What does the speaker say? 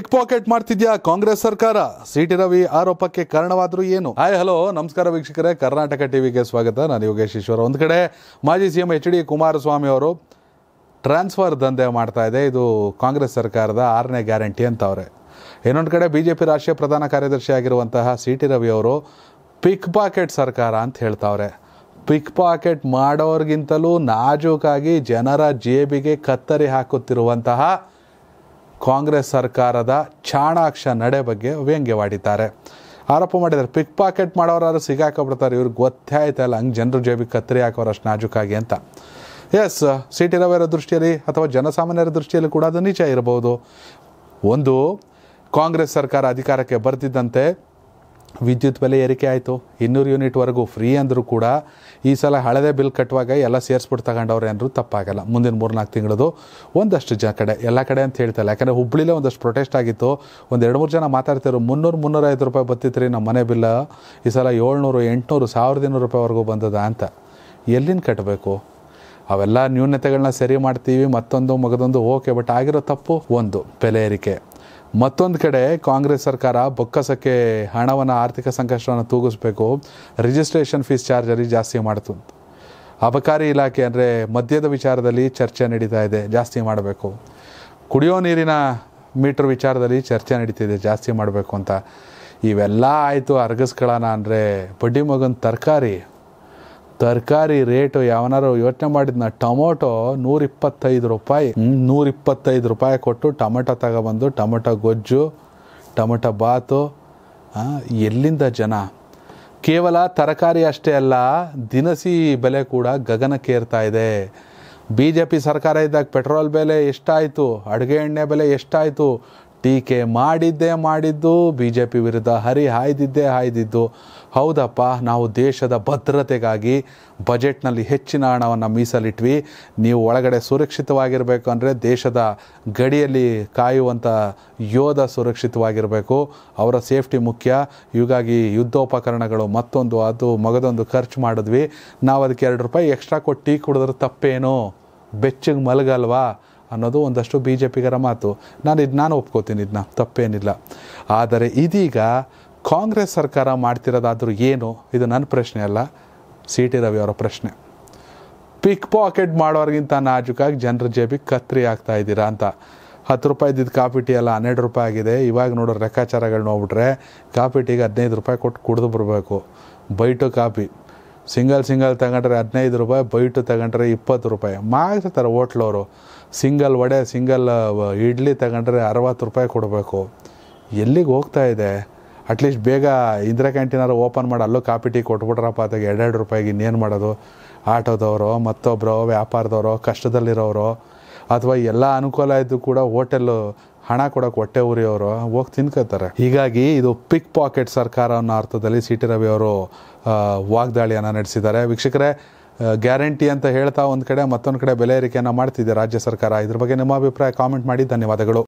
ಪಿಕ್ packet ಮಾಡ್ತಿದ್ಯಾ ಕಾಂಗ್ರೆಸ್ ಸರ್ಕಾರ city Ravi ಆರೋಪಕ್ಕೆ ಕಾರಣವಾದ್ರೂ ಏನು ಹಾಯ್ ಹಲೋ ನಮಸ್ಕಾರ ವೀಕ್ಷಕರೇ ಕರ್ನಾಟಕ ಟಿವಿಗೆ ಸ್ವಾಗತ ನಾನು ಯೋಗೇಶ್ ಈಶ್ವರ್ ಒಂದು ಕಡೆ ಮಾಜಿ C M H D Kumaraswamy ಅವರು ಟ್ರಾನ್ಸ್ಫರ್ ದಂಧೆ ಮಾಡ್ತಾ ಇದೆ ಇದು ಕಾಂಗ್ರೆಸ್ ಸರ್ಕಾರದ ಆರನೇ ಗ್ಯಾರಂಟಿ ಅಂತವ್ರೆ ಇನ್ನೊಂದು ಕಡೆ ಬಿ ಜೆ ಪಿ ರಾಷ್ಟ್ರೀಯ ಪ್ರಧಾನ ಕಾರ್ಯದರ್ಶಿ ಆಗಿರುವಂತಹ ಸಿ ಟಿ ರವಿ ಅವರು ಪಿಕ್ ಪಾಕೆಟ್ ಸರ್ಕಾರ ಅಂತ ಹೇಳ್ತಾವ್ರೆ ಪಿಕ್ ಪಾಕೆಟ್ ಮಾಡೋರ್ಗಿಂತಲೂ ನಾಜೂಕಾಗಿ ಜನರ ಜೇಬಿಗೆ ಕತ್ತರಿ ಹಾಕುತ್ತಿರುವಂತಹ ಕಾಂಗ್ರೆಸ್ ಸರ್ಕಾರದ ಚಾಣಾಕ್ಷ ನಡೆ ಬಗ್ಗೆ ವ್ಯಂಗ್ಯವಾಡಿದ್ದಾರೆ ಆರೋಪ ಮಾಡಿದ್ದಾರೆ ಪಿಕ್ ಪಾಕೆಟ್ ಮಾಡೋರಾದ್ರೂ ಬಿಡ್ತಾರೆ ಇವ್ರಿಗೆ ಗೊತ್ತೇ ಆಯ್ತಲ್ಲ ಹಂಗೆ ಜನರು ಜೇಬಿಗೆ ಕತ್ತರಿ ಹಾಕೋರು ಅಷ್ಟು ನಾಜುಕಾಗಿ ಅಂತ ಎಸ್ ಸಿ ಟಿ ರವಿಯರ ದೃಷ್ಟಿಯಲ್ಲಿ ಅಥವಾ ಜನಸಾಮಾನ್ಯರ ದೃಷ್ಟಿಯಲ್ಲಿ ಕೂಡ ಅದು ನಿಜ ಇರಬಹುದು ಒಂದು ಕಾಂಗ್ರೆಸ್ ಸರ್ಕಾರ ಅಧಿಕಾರಕ್ಕೆ ಬರ್ತಿದ್ದಂತೆ ವಿದ್ಯುತ್ ಬೆಲೆ ಏರಿಕೆ ಆಯಿತು ಇನ್ನೂರು ಯೂನಿಟ್ವರೆಗೂ ಫ್ರೀ ಅಂದರೂ ಕೂಡ ಈ ಸಲ ಹಳದೇ ಬಿಲ್ ಕಟ್ಟುವಾಗ ಎಲ್ಲ ಸೇರಿಸ್ಬಿಟ್ಟು ತಗೊಂಡವ್ರೆ ಅಂದರೂ ತಪ್ಪಾಗಲ್ಲ ಮುಂದಿನ ಮೂರ್ನಾಲ್ಕು ತಿಂಗಳದು ಒಂದಷ್ಟು ಜನ ಕಡೆ ಎಲ್ಲ ಕಡೆ ಅಂತ ಹೇಳ್ತಾಯಿಲ್ಲ ಯಾಕಂದರೆ ಹುಬ್ಬಳ್ಳಿಲೇ ಒಂದಷ್ಟು ಪ್ರೊಟೆಸ್ಟ್ ಆಗಿತ್ತು ಒಂದು ಎರಡು ಮೂರು ಜನ ಮಾತಾಡ್ತಿದ್ರು ಮುನ್ನೂರು ಮುನ್ನೂರೈದು ರೂಪಾಯಿ ಬತ್ತಿತ್ತು ರೀ ನಮ್ಮ ಮನೆ ಬಿಲ್ಲ ಈ ಸಲ ಏಳ್ನೂರು ಎಂಟುನೂರು ಸಾವಿರದ ಇನ್ನೂರು ರೂಪಾಯಿವರೆಗೂ ಬಂದದ ಅಂತ ಎಲ್ಲಿಂದ ಕಟ್ಟಬೇಕು ಅವೆಲ್ಲ ನ್ಯೂನತೆಗಳನ್ನ ಸರಿ ಮಾಡ್ತೀವಿ ಮತ್ತೊಂದು ಮಗದೊಂದು ಓಕೆ ಬಟ್ ಆಗಿರೋ ತಪ್ಪು ಒಂದು ಬೆಲೆ ಏರಿಕೆ ಮತ್ತೊಂದು ಕಡೆ ಕಾಂಗ್ರೆಸ್ ಸರ್ಕಾರ ಬೊಕ್ಕಸಕ್ಕೆ ಹಣವನ್ನು ಆರ್ಥಿಕ ಸಂಕಷ್ಟವನ್ನು ತೂಗಿಸ್ಬೇಕು ರಿಜಿಸ್ಟ್ರೇಷನ್ ಫೀಸ್ ಚಾರ್ಜಲ್ಲಿ ಜಾಸ್ತಿ ಮಾಡ್ತು ಅಬಕಾರಿ ಇಲಾಖೆ ಅಂದರೆ ಮದ್ಯದ ವಿಚಾರದಲ್ಲಿ ಚರ್ಚೆ ನಡೀತಾ ಇದೆ ಜಾಸ್ತಿ ಮಾಡಬೇಕು ಕುಡಿಯೋ ನೀರಿನ ಮೀಟರ್ ವಿಚಾರದಲ್ಲಿ ಚರ್ಚೆ ನಡೀತಿದೆ ಜಾಸ್ತಿ ಮಾಡಬೇಕು ಅಂತ ಇವೆಲ್ಲ ಆಯಿತು ಅರ್ಗಸ್ಗಳನ್ನ ಅಂದರೆ ಬಡ್ಡಿ ಮಗನ ತರಕಾರಿ ತರಕಾರಿ ರೇಟು ಯಾವನಾರು ಯೋಚನೆ ಮಾಡಿದ್ನ ಟೊಮೊಟೊ ನೂರಿಪ್ಪತ್ತೈದು ರೂಪಾಯಿ ನೂರಿಪ್ಪತ್ತೈದು ರೂಪಾಯಿ ಕೊಟ್ಟು ಟೊಮೊಟೊ ತಗೊಬಂದು ಟೊಮೊಟೊ ಗೊಜ್ಜು ಟೊಮೊಟೊ ಬಾತು ಎಲ್ಲಿಂದ ಜನ ಕೇವಲ ತರಕಾರಿ ಅಷ್ಟೇ ಅಲ್ಲ ದಿನಸಿ ಬೆಲೆ ಕೂಡ ಗಗನಕ್ಕೇರ್ತಾ ಇದೆ ಬಿ ಜೆ ಪಿ ಸರ್ಕಾರ ಇದ್ದಾಗ ಪೆಟ್ರೋಲ್ ಬೆಲೆ ಎಷ್ಟಾಯಿತು ಅಡುಗೆ ಎಣ್ಣೆ ಬೆಲೆ ಎಷ್ಟಾಯಿತು ಟೀಕೆ ಮಾಡಿದ್ದೇ ಮಾಡಿದ್ದು ಬಿ ಜೆ ಪಿ ವಿರುದ್ಧ ಹರಿ ಹಾಯ್ದಿದ್ದೇ ಹಾಯ್ದಿದ್ದು ಹೌದಪ್ಪ ನಾವು ದೇಶದ ಭದ್ರತೆಗಾಗಿ ಬಜೆಟ್ನಲ್ಲಿ ಹೆಚ್ಚಿನ ಹಣವನ್ನು ಮೀಸಲಿಟ್ವಿ ನೀವು ಒಳಗಡೆ ಸುರಕ್ಷಿತವಾಗಿರಬೇಕು ಅಂದರೆ ದೇಶದ ಗಡಿಯಲ್ಲಿ ಕಾಯುವಂಥ ಯೋಧ ಸುರಕ್ಷಿತವಾಗಿರಬೇಕು ಅವರ ಸೇಫ್ಟಿ ಮುಖ್ಯ ಹೀಗಾಗಿ ಯುದ್ಧೋಪಕರಣಗಳು ಮತ್ತೊಂದು ಅದು ಮಗದೊಂದು ಖರ್ಚು ಮಾಡಿದ್ವಿ ನಾವು ಅದಕ್ಕೆ ಎರಡು ರೂಪಾಯಿ ಎಕ್ಸ್ಟ್ರಾ ಕೊಟ್ಟು ಟೀ ಕುಡಿದ್ರೆ ತಪ್ಪೇನು ಬೆಚ್ಚಗೆ ಮಲಗಲ್ವಾ ಅನ್ನೋದು ಒಂದಷ್ಟು ಬಿ ಜೆ ಪಿಗರ ಮಾತು ನಾನು ಇದು ನಾನು ಒಪ್ಕೋತೀನಿ ಇದನ್ನ ತಪ್ಪೇನಿಲ್ಲ ಆದರೆ ಇದೀಗ ಕಾಂಗ್ರೆಸ್ ಸರ್ಕಾರ ಮಾಡ್ತಿರೋದಾದರೂ ಏನು ಇದು ನನ್ನ ಪ್ರಶ್ನೆ ಅಲ್ಲ ಸಿ ಟಿ ರವಿ ಅವರ ಪ್ರಶ್ನೆ ಪಿಕ್ ಪಾಕೆಟ್ ಮಾಡೋರಿಗಿಂತ ನಾಜುಕಾಗಿ ಜನರ ಜೇಬಿಗೆ ಕತ್ರಿ ಆಗ್ತಾ ಇದ್ದೀರಾ ಅಂತ ಹತ್ತು ರೂಪಾಯಿ ಇದ್ದಿದ್ದು ಕಾಫಿ ಟೀ ಎಲ್ಲ ಹನ್ನೆರಡು ರೂಪಾಯಿ ಆಗಿದೆ ಇವಾಗ ನೋಡೋ ಲೆಕ್ಕಾಚಾರಗಳು ನೋಡ್ಬಿಟ್ರೆ ಕಾಫಿ ಟೀಗೆ ಹದಿನೈದು ರೂಪಾಯಿ ಕೊಟ್ಟು ಕುಡಿದು ಬರಬೇಕು ಬೈಟು ಕಾಫಿ ಸಿಂಗಲ್ ಸಿಂಗಲ್ ತಗೊಂಡ್ರೆ ಹದಿನೈದು ರೂಪಾಯಿ ಬೈಟು ತಗೊಂಡ್ರೆ ಇಪ್ಪತ್ತು ರೂಪಾಯಿ ಮಾಡ್ತಿರ್ತಾರೆ ಓಟ್ಲವರು ಸಿಂಗಲ್ ವಡೆ ಸಿಂಗಲ್ ಇಡ್ಲಿ ತಗೊಂಡ್ರೆ ಅರವತ್ತು ರೂಪಾಯಿ ಕೊಡಬೇಕು ಎಲ್ಲಿಗೆ ಹೋಗ್ತಾ ಇದೆ ಅಟ್ಲೀಸ್ಟ್ ಬೇಗ ಇಂದಿರಾ ಕ್ಯಾಂಟೀನಾರು ಓಪನ್ ಮಾಡಿ ಅಲ್ಲೂ ಕಾಪಿ ಟೀ ಕೊಟ್ಬಿಟ್ರಪ್ಪ ಅದಕ್ಕೆ ಎರಡೆರಡು ರೂಪಾಯಿಗೆ ಇನ್ನೇನು ಮಾಡೋದು ಆಟೋದವರು ಮತ್ತೊಬ್ಬರು ವ್ಯಾಪಾರದವರು ಕಷ್ಟದಲ್ಲಿರೋರು ಅಥವಾ ಎಲ್ಲ ಅನುಕೂಲ ಇದ್ದು ಕೂಡ ಹೋಟೆಲ್ಲು ಹಣ ಕೊಡೋಕೆ ಹೊಟ್ಟೆ ಉರಿಯೋರು ಹೋಗಿ ತಿನ್ಕೋತಾರೆ ಹೀಗಾಗಿ ಇದು ಪಿಕ್ ಪಾಕೆಟ್ ಸರ್ಕಾರ ಅನ್ನೋ ಅರ್ಥದಲ್ಲಿ ಸಿ ಟಿ ರವಿ ಅವರು ವಾಗ್ದಾಳಿಯನ್ನು ನಡೆಸಿದ್ದಾರೆ ವೀಕ್ಷಕರೇ ಗ್ಯಾರಂಟಿ ಅಂತ ಹೇಳ್ತಾ ಒಂದು ಕಡೆ ಮತ್ತೊಂದು ಕಡೆ ಬೆಲೆ ಏರಿಕೆಯನ್ನು ಮಾಡ್ತಿದೆ ರಾಜ್ಯ ಸರ್ಕಾರ ಇದ್ರ ಬಗ್ಗೆ ನಿಮ್ಮ ಅಭಿಪ್ರಾಯ ಕಾಮೆಂಟ್ ಮಾಡಿ ಧನ್ಯವಾದಗಳು